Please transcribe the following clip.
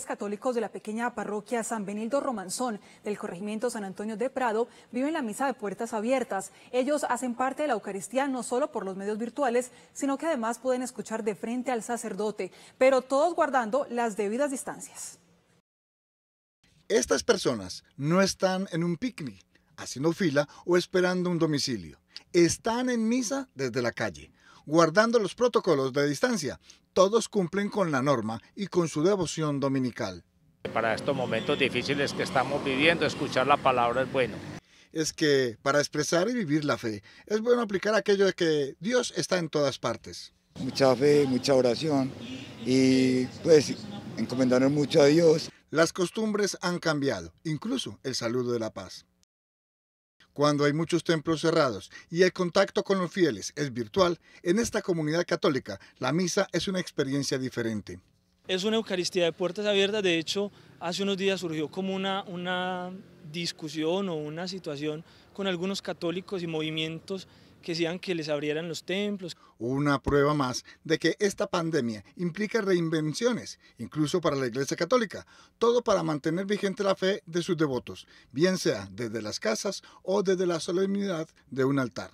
católicos de la pequeña parroquia San Benildo Romanzón del corregimiento San Antonio de Prado viven la misa de puertas abiertas. Ellos hacen parte de la Eucaristía no solo por los medios virtuales, sino que además pueden escuchar de frente al sacerdote, pero todos guardando las debidas distancias. Estas personas no están en un picnic, haciendo fila o esperando un domicilio están en misa desde la calle, guardando los protocolos de distancia. Todos cumplen con la norma y con su devoción dominical. Para estos momentos difíciles que estamos viviendo, escuchar la palabra es bueno. Es que para expresar y vivir la fe, es bueno aplicar aquello de que Dios está en todas partes. Mucha fe, mucha oración y pues encomendarnos mucho a Dios. Las costumbres han cambiado, incluso el saludo de la paz. Cuando hay muchos templos cerrados y el contacto con los fieles es virtual, en esta comunidad católica la misa es una experiencia diferente. Es una Eucaristía de puertas abiertas, de hecho, hace unos días surgió como una, una discusión o una situación con algunos católicos y movimientos que sean que les abrieran los templos. Una prueba más de que esta pandemia implica reinvenciones, incluso para la Iglesia Católica, todo para mantener vigente la fe de sus devotos, bien sea desde las casas o desde la solemnidad de un altar.